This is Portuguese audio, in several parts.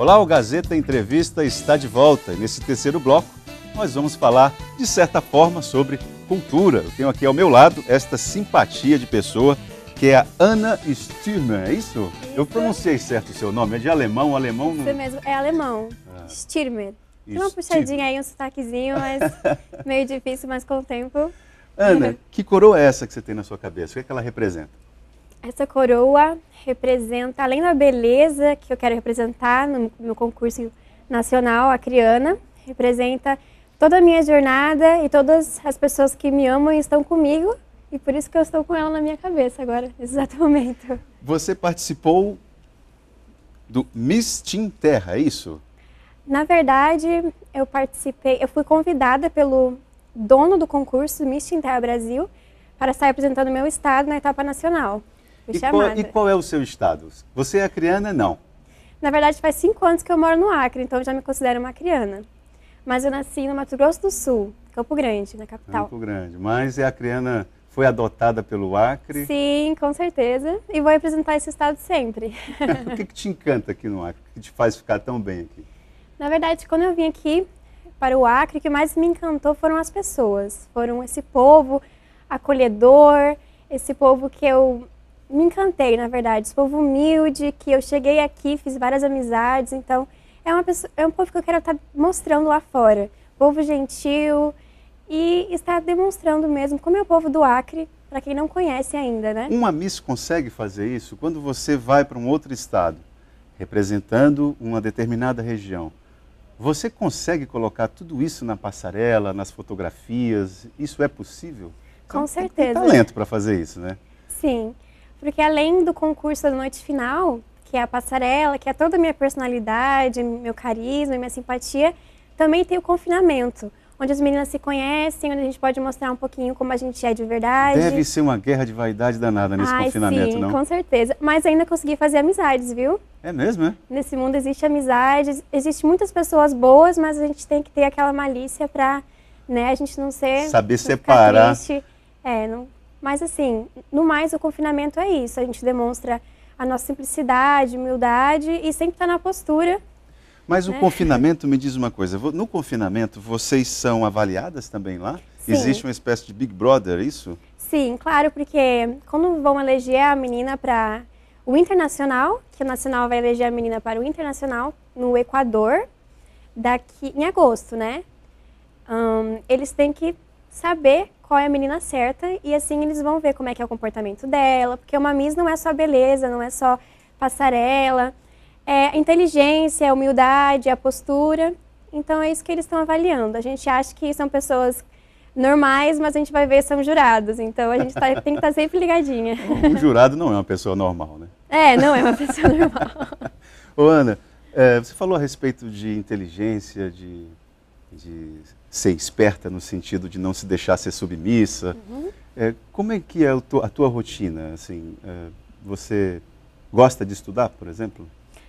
Olá, o Gazeta Entrevista está de volta. Nesse terceiro bloco, nós vamos falar, de certa forma, sobre cultura. Eu tenho aqui ao meu lado esta simpatia de pessoa que é a Anna Stürmer, é isso? Eu pronunciei certo o seu nome, é de alemão, alemão... Não... mesmo, é alemão, ah. Stürmer. Tem uma puxadinha aí, um sotaquezinho, mas meio difícil, mas com o tempo... Ana, que coroa é essa que você tem na sua cabeça? O que, é que ela representa? Essa coroa representa, além da beleza que eu quero representar no meu concurso nacional, a Criana, representa toda a minha jornada e todas as pessoas que me amam e estão comigo. E por isso que eu estou com ela na minha cabeça agora, nesse exato momento. Você participou do Miss Team Terra, é isso? Na verdade, eu participei, eu fui convidada pelo dono do concurso Miss Team Terra Brasil para estar representando o meu estado na etapa nacional. Fui e chamada. Qual, e qual é o seu estado? Você é acriana? Não. Na verdade, faz cinco anos que eu moro no Acre, então eu já me considero uma acriana. Mas eu nasci no Mato Grosso do Sul, Campo Grande, na capital. Campo Grande. Mas é acriana foi adotada pelo Acre? Sim, com certeza. E vou representar esse estado sempre. o que, que, te encanta aqui no Acre? O que te faz ficar tão bem aqui? Na verdade, quando eu vim aqui para o Acre, o que mais me encantou foram as pessoas. Foram esse povo acolhedor, esse povo que eu me encantei, na verdade. Esse povo humilde, que eu cheguei aqui, fiz várias amizades, então é, uma pessoa, é um povo que eu quero estar tá mostrando lá fora. Povo gentil e está demonstrando mesmo como é o povo do Acre, para quem não conhece ainda, né? Uma Miss consegue fazer isso quando você vai para um outro estado, representando uma determinada região. Você consegue colocar tudo isso na passarela, nas fotografias? Isso é possível? Com então, certeza. Tem talento para fazer isso, né? Sim. Porque além do concurso da noite final, que é a passarela, que é toda a minha personalidade, meu carisma, e minha simpatia, também tem o confinamento, onde as meninas se conhecem, onde a gente pode mostrar um pouquinho como a gente é de verdade. Deve ser uma guerra de vaidade danada nesse Ai, confinamento, sim, não? com certeza. Mas ainda consegui fazer amizades, viu? É mesmo, é? Nesse mundo existe amizades existe muitas pessoas boas, mas a gente tem que ter aquela malícia para, né, a gente não ser... Saber não separar. Triste, é, não mas assim, no mais o confinamento é isso, a gente demonstra a nossa simplicidade, humildade e sempre está na postura. Mas né? o confinamento, me diz uma coisa, no confinamento vocês são avaliadas também lá? Sim. Existe uma espécie de Big Brother, é isso? Sim, claro, porque quando vão eleger a menina para o internacional, que o nacional vai eleger a menina para o internacional no Equador, daqui em agosto, né? Um, eles têm que saber qual é a menina certa e assim eles vão ver como é que é o comportamento dela, porque uma Miss não é só beleza, não é só passarela, é inteligência, é humildade, é a postura. Então é isso que eles estão avaliando. A gente acha que são pessoas normais, mas a gente vai ver são jurados. Então a gente tá, tem que estar tá sempre ligadinha. O jurado não é uma pessoa normal, né? É, não é uma pessoa normal. Ô Ana, é, você falou a respeito de inteligência, de de ser esperta no sentido de não se deixar ser submissa. Uhum. É, como é que é a tua, a tua rotina? Assim, é, você gosta de estudar, por exemplo?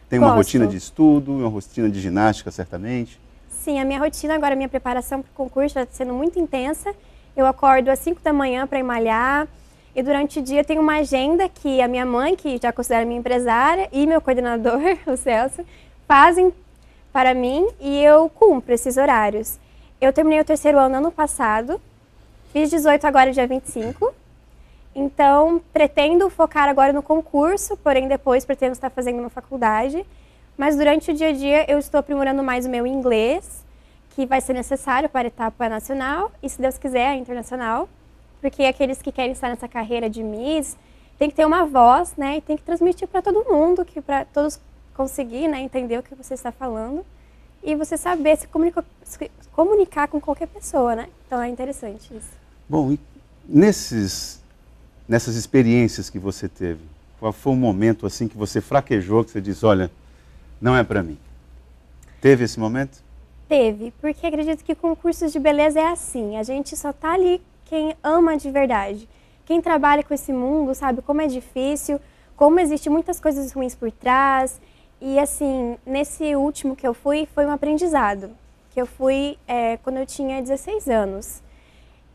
Tem uma Gosto. rotina de estudo, uma rotina de ginástica, certamente? Sim, a minha rotina agora, a minha preparação para o concurso está sendo muito intensa. Eu acordo às 5 da manhã para emalhar e durante o dia tem uma agenda que a minha mãe, que já considera minha empresária, e meu coordenador, o Celso, fazem para mim e eu cumpro esses horários. Eu terminei o terceiro ano ano passado, fiz 18 agora é dia 25. Então, pretendo focar agora no concurso, porém depois pretendo estar fazendo na faculdade. Mas durante o dia a dia eu estou aprimorando mais o meu inglês, que vai ser necessário para a etapa nacional e, se Deus quiser, a internacional. Porque aqueles que querem estar nessa carreira de Miss tem que ter uma voz, né? E tem que transmitir para todo mundo, que para todos conseguir né, entender o que você está falando e você saber se, se comunicar com qualquer pessoa, né? Então é interessante isso. Bom, nesses, nessas experiências que você teve, qual foi o momento assim que você fraquejou, que você disse, olha, não é para mim? Teve esse momento? Teve, porque acredito que concursos de beleza é assim, a gente só tá ali quem ama de verdade. Quem trabalha com esse mundo sabe como é difícil, como existe muitas coisas ruins por trás, e assim, nesse último que eu fui, foi um aprendizado. Que eu fui é, quando eu tinha 16 anos.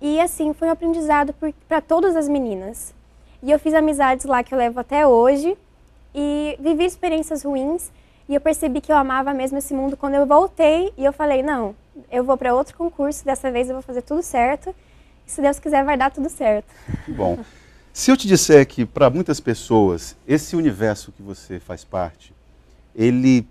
E assim, foi um aprendizado para todas as meninas. E eu fiz amizades lá que eu levo até hoje. E vivi experiências ruins. E eu percebi que eu amava mesmo esse mundo quando eu voltei. E eu falei: não, eu vou para outro concurso. Dessa vez eu vou fazer tudo certo. E, se Deus quiser, vai dar tudo certo. Bom. Se eu te disser que para muitas pessoas esse universo que você faz parte ele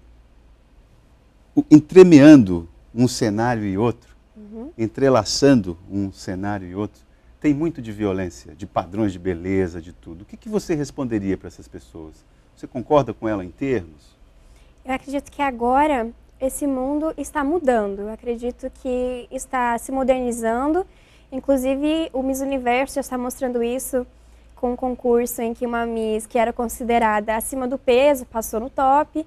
entremeando um cenário e outro, uhum. entrelaçando um cenário e outro, tem muito de violência, de padrões de beleza, de tudo. O que, que você responderia para essas pessoas? Você concorda com ela em termos? Eu acredito que agora esse mundo está mudando. Eu acredito que está se modernizando. Inclusive, o Miss Universo já está mostrando isso com um concurso em que uma Miss que era considerada acima do peso passou no top.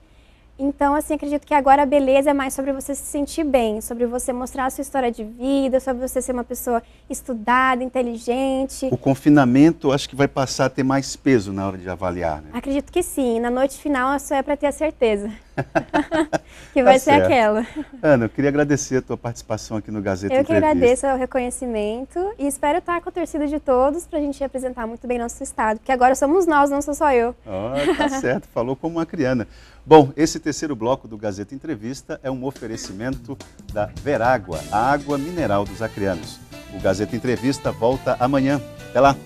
Então, assim, acredito que agora a beleza é mais sobre você se sentir bem, sobre você mostrar a sua história de vida, sobre você ser uma pessoa estudada, inteligente. O confinamento acho que vai passar a ter mais peso na hora de avaliar, né? Acredito que sim. Na noite final só é para ter a certeza. que tá vai tá ser certo. aquela. Ana, eu queria agradecer a tua participação aqui no Gazeta Eu que Entrevista. agradeço o reconhecimento e espero estar com a torcida de todos para a gente representar muito bem nosso estado, porque agora somos nós, não sou só eu. Oh, tá certo, falou como uma criana. Bom, esse terceiro bloco do Gazeta Entrevista é um oferecimento da Verágua, a água mineral dos acrianos. O Gazeta Entrevista volta amanhã. Até lá!